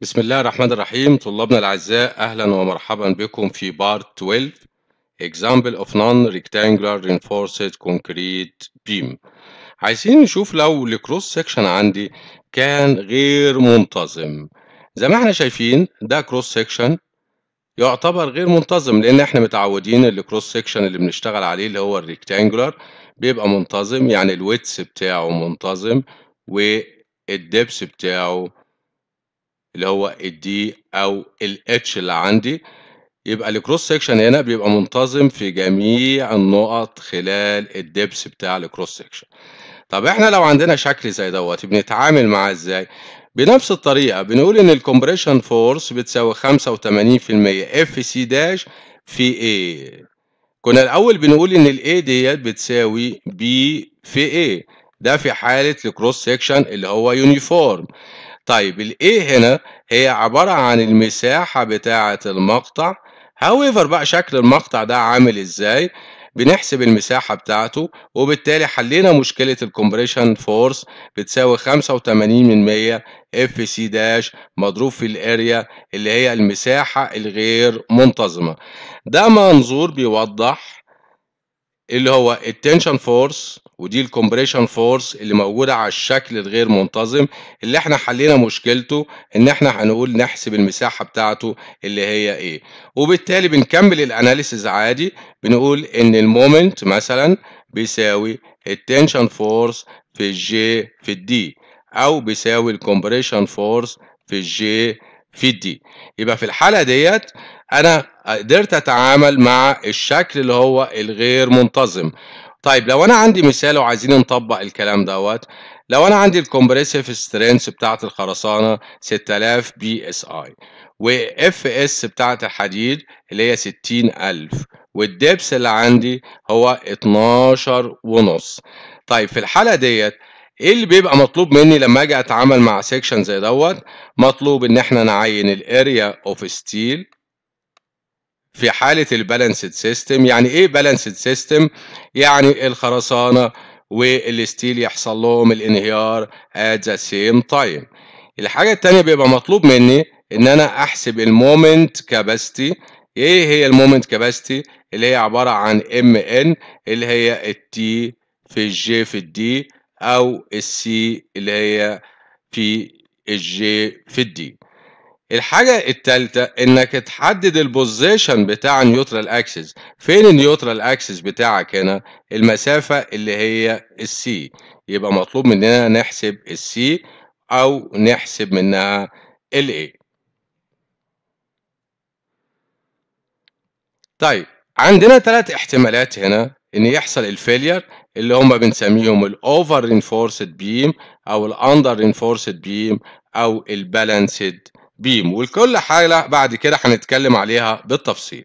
بسم الله الرحمن الرحيم طلابنا الأعزاء أهلا ومرحبا بكم في بارت 12 Example of Non-Rectangular Reinforced Concrete Beam عايزين نشوف لو الكروس سكشن عندي كان غير منتظم زي ما احنا شايفين ده كروس سكشن يعتبر غير منتظم لأن احنا متعودين الكروس سكشن اللي بنشتغل عليه اللي هو الريكتانجلر بيبقى منتظم يعني الويتس بتاعه منتظم والدبس بتاعه اللي هو الدي او الاتش اللي عندي يبقى الكروس سيكشن هنا بيبقى منتظم في جميع النقط خلال الدبس بتاع الكروس سيكشن طب احنا لو عندنا شكل زي دوت بنتعامل معاه ازاي بنفس الطريقه بنقول ان الكومبريشن فورس بتساوي 85% اف سي داش في اي كنا الاول بنقول ان الاي ديت بتساوي بي في اي ده في حاله الكروس سيكشن اللي هو يونيفورم طيب الـ A هنا هي عبارة عن المساحة بتاعة المقطع however بقى شكل المقطع ده عامل ازاي بنحسب المساحة بتاعته وبالتالي حلينا مشكلة Compression فورس بتساوي 85 من 100 FC داش مضروب في الاريا اللي هي المساحة الغير منتظمة ده منظور بيوضح اللي هو التنشن فورس ودي الكومبريشن فورس اللي موجوده على الشكل الغير منتظم اللي احنا حلينا مشكلته ان احنا هنقول نحسب المساحه بتاعته اللي هي ايه وبالتالي بنكمل الاناليسز عادي بنقول ان المومنت مثلا بيساوي التنشن فورس في الجي في الدي او بيساوي الكومبريشن فورس في الجي في الدي يبقى في الحاله ديت انا قدرت اتعامل مع الشكل اللي هو الغير منتظم طيب لو انا عندي مثال وعايزين نطبق الكلام دوت لو انا عندي الكومبريسيف سترينث بتاعت الخرسانه 6000 بي اس اي واف اس بتاعت الحديد اللي هي 60000 والدبس اللي عندي هو 12 ونص طيب في الحاله ديت ايه اللي بيبقى مطلوب مني لما اجي اتعامل مع سيكشن زي دوت مطلوب ان احنا نعين الاريا اوف ستيل في حالة البالانسد سيستم يعني ايه بالانسد سيستم يعني الخرسانة والستيل يحصل لهم الانهيار at the same time الحاجة التانية بيبقى مطلوب مني ان انا احسب المومنت كاباستي ايه هي المومنت كاباستي اللي هي عبارة عن ام ان اللي هي التي في الجي في الدي او السي اللي هي في الجي في الدي الحاجة التالتة انك تحدد البوزيشن بتاع النيوترال اكسس فين النيوترال اكسس بتاعك هنا المسافة اللي هي السي يبقى مطلوب مننا نحسب السي او نحسب منها الاي طيب عندنا ثلاث احتمالات هنا ان يحصل الفيلير اللي هم بنسميهم الاوفر رينفورسد بيم او الاندر رينفورسد بيم او البالانسد بيم بيم والكل حاله بعد كده هنتكلم عليها بالتفصيل